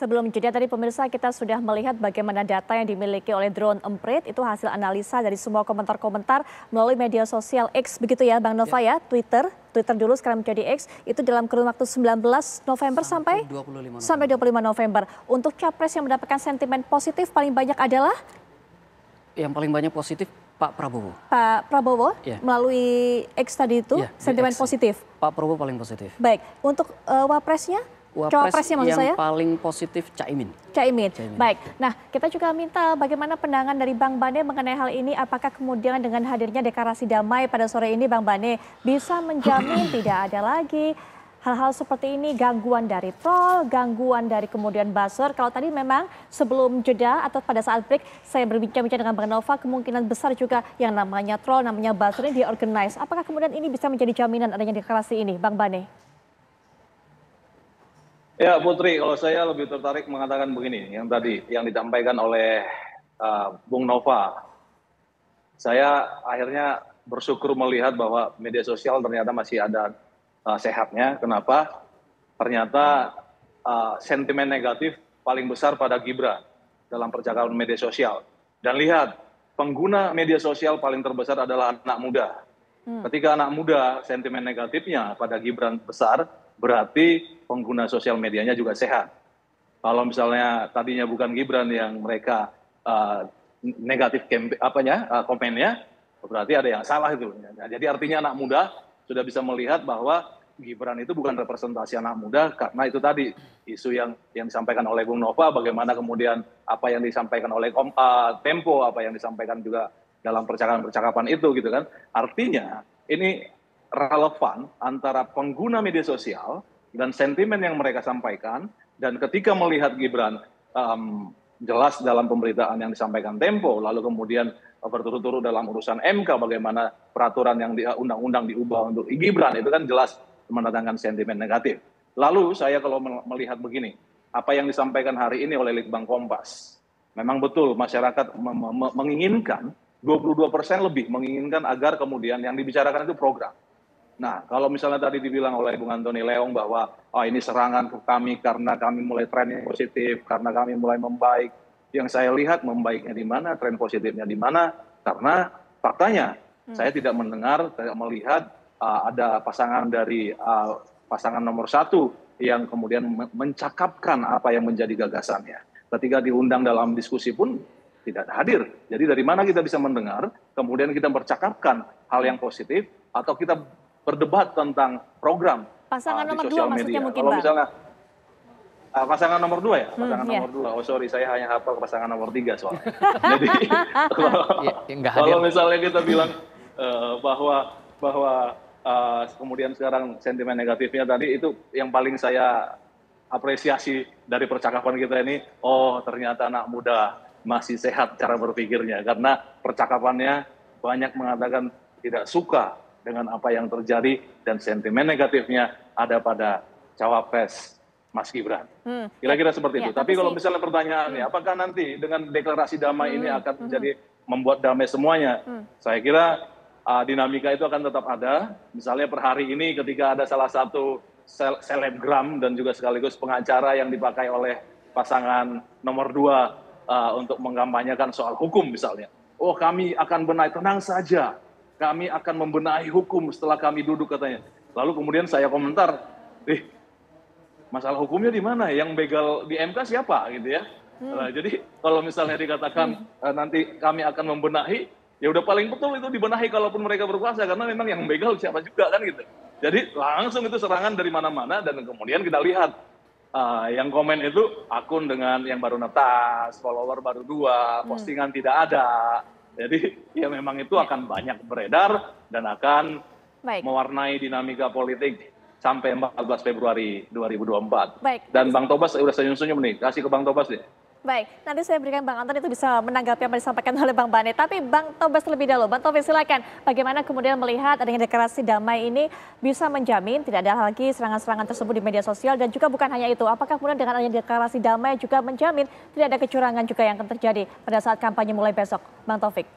Sebelum jeda tadi pemirsa kita sudah melihat bagaimana data yang dimiliki oleh drone emprit itu hasil analisa dari semua komentar-komentar melalui media sosial X begitu ya Bang Nova ya, ya Twitter Twitter dulu sekarang menjadi X itu dalam kurun waktu 19 November sampai, sampai 25 November. sampai 25 November. Untuk capres yang mendapatkan sentimen positif paling banyak adalah yang paling banyak positif Pak Prabowo. Pak Prabowo ya. melalui X tadi itu ya, sentimen X. positif. Pak Prabowo paling positif. Baik, untuk uh, wapresnya Wapres Cawapresnya maksud yang saya? paling positif Caimin. Caimin. Caimin. Baik. Nah, kita juga minta bagaimana pandangan dari Bang Bane mengenai hal ini. Apakah kemudian dengan hadirnya deklarasi damai pada sore ini Bang Bane bisa menjamin tidak ada lagi hal-hal seperti ini gangguan dari troll, gangguan dari kemudian buzzer. Kalau tadi memang sebelum jeda atau pada saat break saya berbincang-bincang dengan Bang Nova kemungkinan besar juga yang namanya troll, namanya buzzer ini diorganize. Apakah kemudian ini bisa menjadi jaminan adanya deklarasi ini Bang Bane? Ya Putri, kalau saya lebih tertarik mengatakan begini, yang tadi yang disampaikan oleh uh, Bung Nova, saya akhirnya bersyukur melihat bahwa media sosial ternyata masih ada uh, sehatnya. Kenapa? Ternyata uh, sentimen negatif paling besar pada Gibran dalam percakapan media sosial. Dan lihat pengguna media sosial paling terbesar adalah anak muda. Hmm. Ketika anak muda sentimen negatifnya pada Gibran besar, berarti pengguna sosial medianya juga sehat. Kalau misalnya tadinya bukan Gibran yang mereka uh, negatif apanya uh, komennya, berarti ada yang salah itu. Nah, jadi artinya anak muda sudah bisa melihat bahwa Gibran itu bukan representasi anak muda karena itu tadi isu yang yang disampaikan oleh Bung Nova bagaimana kemudian apa yang disampaikan oleh Om uh, eh, Tempo apa yang disampaikan juga dalam percakapan-percakapan itu gitu kan artinya ini relevan antara pengguna media sosial dan sentimen yang mereka sampaikan dan ketika melihat Gibran um, jelas dalam pemberitaan yang disampaikan Tempo lalu kemudian berturut-turut dalam urusan MK bagaimana peraturan yang di, undang-undang diubah untuk Gibran itu kan jelas menandakan sentimen negatif. Lalu saya kalau melihat begini, apa yang disampaikan hari ini oleh Litbang Kompas, memang betul masyarakat menginginkan 22 persen lebih menginginkan agar kemudian yang dibicarakan itu program. Nah, kalau misalnya tadi dibilang oleh Bung Antoni Leong bahwa oh ini serangan ke kami karena kami mulai tren yang positif, karena kami mulai membaik. Yang saya lihat membaiknya di mana, tren positifnya di mana? Karena faktanya hmm. saya tidak mendengar, tidak melihat uh, ada pasangan dari uh, pasangan nomor satu yang kemudian mencakapkan apa yang menjadi gagasannya. Ketika diundang dalam diskusi pun tidak hadir. Jadi dari mana kita bisa mendengar, kemudian kita bercakapkan hal yang positif, atau kita berdebat tentang program pasangan uh, nomor di sosial dua media. Mungkin, Kalau misalnya uh, pasangan nomor dua ya, hmm, pasangan hmm, nomor yeah. dua. Oh sorry, saya hanya hafal pasangan nomor tiga soalnya. Jadi kalau, ya, kalau misalnya kita bilang uh, bahwa bahwa uh, kemudian sekarang sentimen negatifnya tadi itu yang paling saya apresiasi dari percakapan kita ini, oh ternyata anak muda masih sehat cara berpikirnya karena percakapannya banyak mengatakan tidak suka dengan apa yang terjadi dan sentimen negatifnya ada pada cawapres Mas Gibran. kira hmm. Kira-kira seperti ya, itu. Tapi kalau misalnya pertanyaannya, hmm. apakah nanti dengan deklarasi damai hmm. ini akan hmm. menjadi membuat damai semuanya? Hmm. Saya kira uh, dinamika itu akan tetap ada. Misalnya per hari ini ketika ada salah satu sel selebgram dan juga sekaligus pengacara yang dipakai oleh pasangan nomor dua uh, untuk mengkampanyekan soal hukum misalnya. Oh kami akan benahi, tenang saja kami akan membenahi hukum setelah kami duduk katanya. Lalu kemudian saya komentar, eh masalah hukumnya di mana? Yang begal di MK siapa gitu ya? Hmm. Nah, jadi kalau misalnya dikatakan hmm. uh, nanti kami akan membenahi, ya udah paling betul itu dibenahi kalaupun mereka berkuasa karena memang yang begal siapa juga kan gitu. Jadi langsung itu serangan dari mana-mana dan kemudian kita lihat uh, yang komen itu akun dengan yang baru netas, follower baru dua, hmm. postingan hmm. tidak ada, jadi ya memang itu ya. akan banyak beredar dan akan Baik. mewarnai dinamika politik sampai 14 Februari 2024. Baik. Dan Bang Tobas sudah eh, senyum-senyum nih, kasih ke Bang Tobas deh. Baik, nanti saya berikan Bang Anton itu bisa menanggapi apa yang disampaikan oleh Bang Bane. Tapi Bang Tobes terlebih dahulu. Bang Tobes silakan. Bagaimana kemudian melihat adanya deklarasi damai ini bisa menjamin tidak ada lagi serangan-serangan tersebut di media sosial dan juga bukan hanya itu. Apakah kemudian dengan adanya deklarasi damai juga menjamin tidak ada kecurangan juga yang akan terjadi pada saat kampanye mulai besok, Bang Taufik?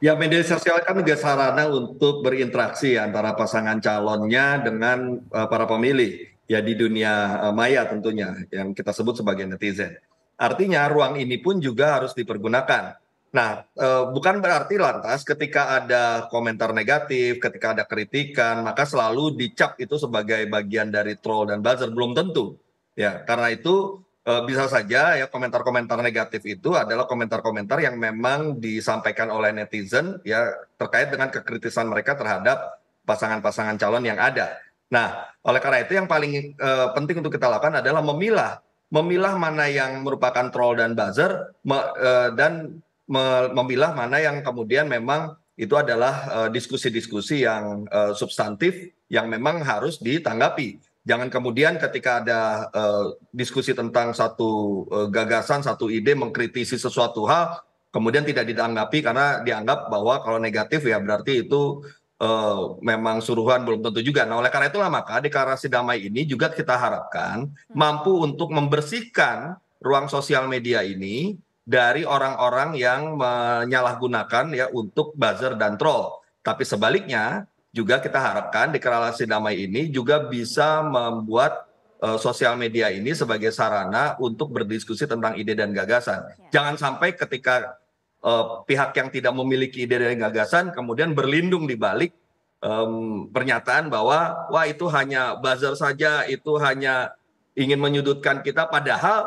Ya, media sosial kan juga sarana untuk berinteraksi antara pasangan calonnya dengan eh, para pemilih ya di dunia eh, maya tentunya yang kita sebut sebagai netizen. Artinya ruang ini pun juga harus dipergunakan. Nah, eh, bukan berarti lantas ketika ada komentar negatif, ketika ada kritikan, maka selalu dicap itu sebagai bagian dari troll dan buzzer belum tentu. Ya, karena itu eh, bisa saja ya komentar-komentar negatif itu adalah komentar-komentar yang memang disampaikan oleh netizen ya terkait dengan kekritisan mereka terhadap pasangan-pasangan calon yang ada nah oleh karena itu yang paling uh, penting untuk kita lakukan adalah memilah memilah mana yang merupakan troll dan buzzer me, uh, dan me, memilah mana yang kemudian memang itu adalah eh, diskusi-diskusi uh, yang uh, substantif yang memang harus ditanggapi Jangan kemudian ketika ada uh, diskusi tentang satu uh, gagasan, satu ide mengkritisi sesuatu hal, kemudian tidak ditanggapi karena dianggap bahwa kalau negatif ya berarti itu uh, memang suruhan belum tentu juga. Nah, oleh karena itulah maka deklarasi damai ini juga kita harapkan hmm. mampu untuk membersihkan ruang sosial media ini dari orang-orang yang menyalahgunakan ya untuk buzzer dan troll. Tapi sebaliknya juga kita harapkan deklarasi damai ini juga bisa membuat uh, sosial media ini sebagai sarana untuk berdiskusi tentang ide dan gagasan. Ya. Jangan sampai ketika Eh, pihak yang tidak memiliki ide dan gagasan kemudian berlindung di balik um, pernyataan bahwa wah itu hanya buzzer saja, itu hanya ingin menyudutkan kita padahal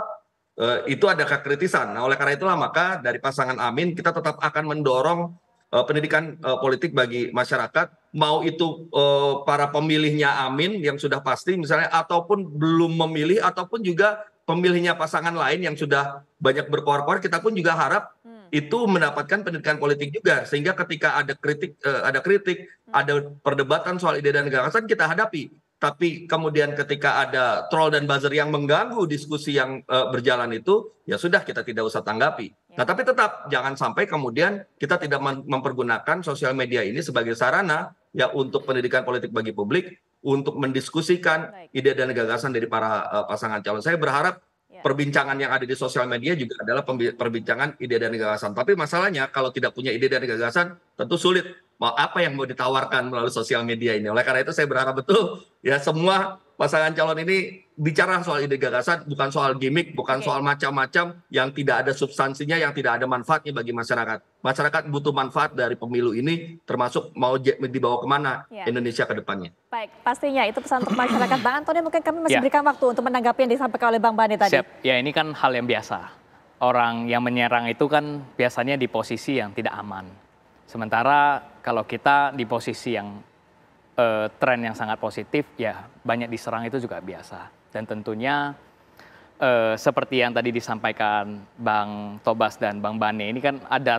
uh, itu ada kekritisan. Nah, oleh karena itulah maka dari pasangan Amin kita tetap akan mendorong uh, pendidikan uh, politik bagi masyarakat mau itu uh, para pemilihnya Amin yang sudah pasti misalnya ataupun belum memilih ataupun juga pemilihnya pasangan lain yang sudah banyak berkoar-koar kita pun juga harap itu mendapatkan pendidikan politik juga sehingga ketika ada kritik uh, ada kritik hmm. ada perdebatan soal ide dan gagasan kita hadapi tapi kemudian ketika ada troll dan buzzer yang mengganggu diskusi yang uh, berjalan itu ya sudah kita tidak usah tanggapi ya. nah tapi tetap jangan sampai kemudian kita tidak mempergunakan sosial media ini sebagai sarana ya untuk pendidikan politik bagi publik untuk mendiskusikan ide dan gagasan dari para uh, pasangan calon saya berharap perbincangan yang ada di sosial media juga adalah perbincangan ide dan gagasan. Tapi masalahnya kalau tidak punya ide dan gagasan tentu sulit mau apa yang mau ditawarkan melalui sosial media ini. Oleh karena itu saya berharap betul ya semua pasangan calon ini bicara soal ide gagasan bukan soal gimmick, bukan okay. soal macam-macam yang tidak ada substansinya, yang tidak ada manfaatnya bagi masyarakat. Masyarakat butuh manfaat dari pemilu ini, termasuk mau dibawa kemana yeah. Indonesia ke depannya. Baik, pastinya itu pesan untuk masyarakat. Bang Antoni, mungkin kami masih yeah. berikan waktu untuk menanggapi yang disampaikan oleh Bang Bani tadi. Siap, ya ini kan hal yang biasa. Orang yang menyerang itu kan biasanya di posisi yang tidak aman. Sementara kalau kita di posisi yang Uh, tren yang sangat positif, ya banyak diserang itu juga biasa dan tentunya eh, seperti yang tadi disampaikan Bang Tobas dan Bang Bane, ini kan ada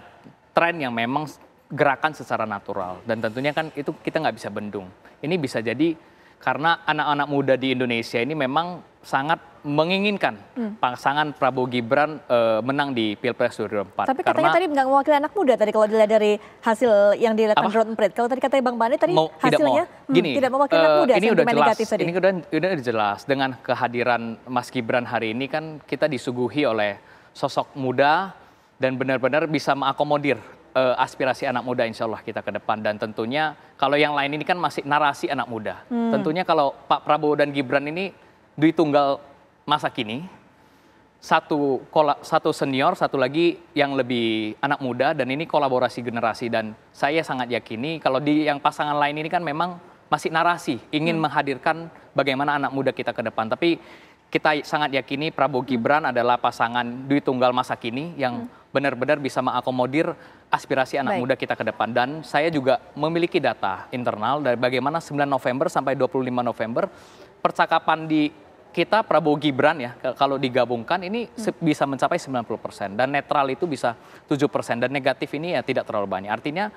tren yang memang gerakan secara natural. Dan tentunya kan itu kita nggak bisa bendung. Ini bisa jadi karena anak-anak muda di Indonesia ini memang sangat menginginkan hmm. pasangan Prabowo Gibran e, menang di Pilpres 2024. Tapi katanya Karena, tadi nggak mewakili anak muda tadi kalau dilihat dari hasil yang dilakukan Drone Emprit. Kalau tadi katanya Bang Bani tadi mau, hasilnya tidak mau. Hmm, Gini, hmm, tidak mewakili uh, anak eh, muda. Ini udah jelas. Tadi. Ini udah, udah jelas dengan kehadiran Mas Gibran hari ini kan kita disuguhi oleh sosok muda dan benar-benar bisa mengakomodir uh, aspirasi anak muda insya Allah kita ke depan dan tentunya kalau yang lain ini kan masih narasi anak muda. Hmm. Tentunya kalau Pak Prabowo dan Gibran ini Dwi Tunggal masa kini, satu satu senior, satu lagi yang lebih anak muda dan ini kolaborasi generasi dan saya sangat yakini kalau di yang pasangan lain ini kan memang masih narasi ingin hmm. menghadirkan bagaimana anak muda kita ke depan tapi kita sangat yakini Prabowo Gibran adalah pasangan Dwi Tunggal masa kini yang hmm. benar-benar bisa mengakomodir aspirasi anak Baik. muda kita ke depan dan saya juga memiliki data internal dari bagaimana 9 November sampai 25 November percakapan di kita Prabowo Gibran ya kalau digabungkan ini hmm. bisa mencapai 90% dan netral itu bisa 7% dan negatif ini ya tidak terlalu banyak. Artinya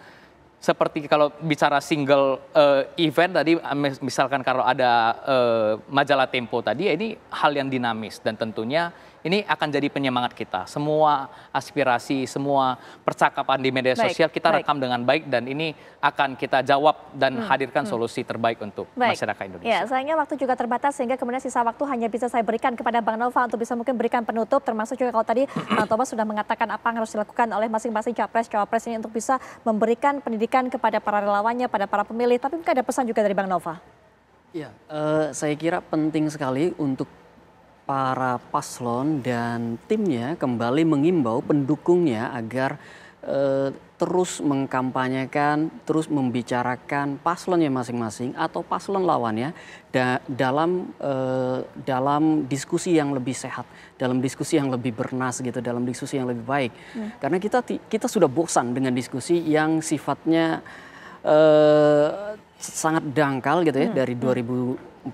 seperti kalau bicara single uh, event tadi eh, misalkan kalau ada uh, majalah Tempo tadi ya ini hal yang dinamis dan tentunya ini akan jadi penyemangat kita. Semua aspirasi, semua percakapan di media sosial baik, kita rekam baik. dengan baik dan ini akan kita jawab dan hmm, hadirkan hmm. solusi terbaik untuk baik. masyarakat Indonesia. Ya, sayangnya waktu juga terbatas sehingga kemudian sisa waktu hanya bisa saya berikan kepada Bang Nova untuk bisa mungkin berikan penutup termasuk juga kalau tadi Bang Thomas sudah mengatakan apa yang harus dilakukan oleh masing-masing capres-cawapres ini untuk bisa memberikan pendidikan kepada para relawannya, pada para pemilih. Tapi mungkin ada pesan juga dari Bang Nova. Ya, uh, saya kira penting sekali untuk para paslon dan timnya kembali mengimbau pendukungnya agar eh, terus mengkampanyekan, terus membicarakan paslonnya masing-masing atau paslon lawannya da dalam eh, dalam diskusi yang lebih sehat, dalam diskusi yang lebih bernas gitu, dalam diskusi yang lebih baik. Hmm. Karena kita kita sudah bosan dengan diskusi yang sifatnya eh, sangat dangkal gitu ya hmm. dari 2014,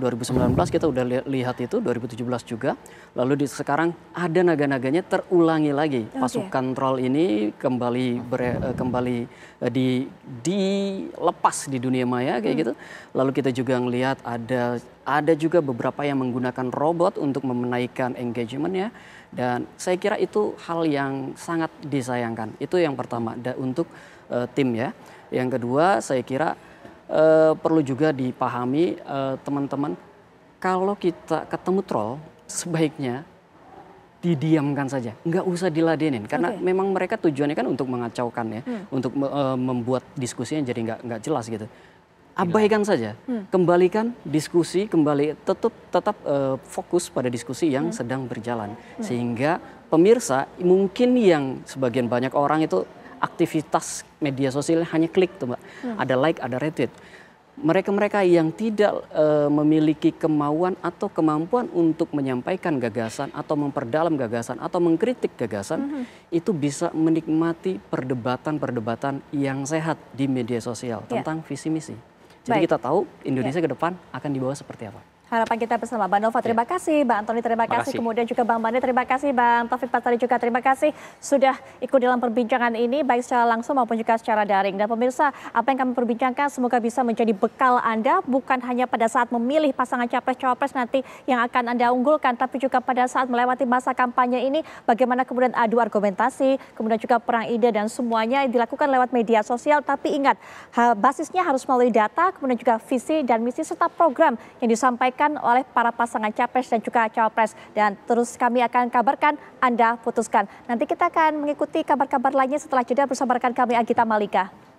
hmm. 2019 kita udah lihat itu 2017 juga. Lalu di sekarang ada naga-naganya terulangi lagi. Okay. Pasukan troll ini kembali eh, kembali eh, di dilepas di dunia maya kayak hmm. gitu. Lalu kita juga ngelihat ada ada juga beberapa yang menggunakan robot untuk memenaikan engagementnya dan saya kira itu hal yang sangat disayangkan. Itu yang pertama da, untuk uh, tim ya. Yang kedua saya kira uh, perlu juga dipahami eh, teman-teman, uh, kalau kita ketemu troll sebaiknya didiamkan saja, nggak usah diladenin karena okay. memang mereka tujuannya kan untuk mengacaukan ya, hmm. untuk uh, membuat diskusinya jadi nggak nggak jelas gitu. Abaikan saja, hmm. kembalikan diskusi, kembali tetap tetap uh, fokus pada diskusi yang hmm. sedang berjalan hmm. sehingga pemirsa mungkin yang sebagian banyak orang itu aktivitas media sosial hanya klik tuh mbak. Hmm. Ada like, ada retweet. Mereka-mereka yang tidak e, memiliki kemauan atau kemampuan untuk menyampaikan gagasan atau memperdalam gagasan atau mengkritik gagasan mm -hmm. itu bisa menikmati perdebatan-perdebatan yang sehat di media sosial yeah. tentang visi misi. Jadi Baik. kita tahu Indonesia yeah. ke depan akan dibawa seperti apa. Harapan kita bersama Bang Nova, terima ya. kasih. Bang Antoni, terima kasih. kasih. Kemudian juga Bang Bandi, terima kasih. Bang Taufik Patari juga terima kasih sudah ikut dalam perbincangan ini, baik secara langsung maupun juga secara daring. Dan pemirsa, apa yang kami perbincangkan semoga bisa menjadi bekal Anda, bukan hanya pada saat memilih pasangan capres-cawapres nanti yang akan Anda unggulkan, tapi juga pada saat melewati masa kampanye ini, bagaimana kemudian adu argumentasi, kemudian juga perang ide dan semuanya dilakukan lewat media sosial. Tapi ingat, basisnya harus melalui data, kemudian juga visi dan misi serta program yang disampaikan oleh para pasangan capres dan juga cawapres. Dan terus kami akan kabarkan, Anda putuskan. Nanti kita akan mengikuti kabar-kabar lainnya setelah jeda bersama rekan kami Agita Malika.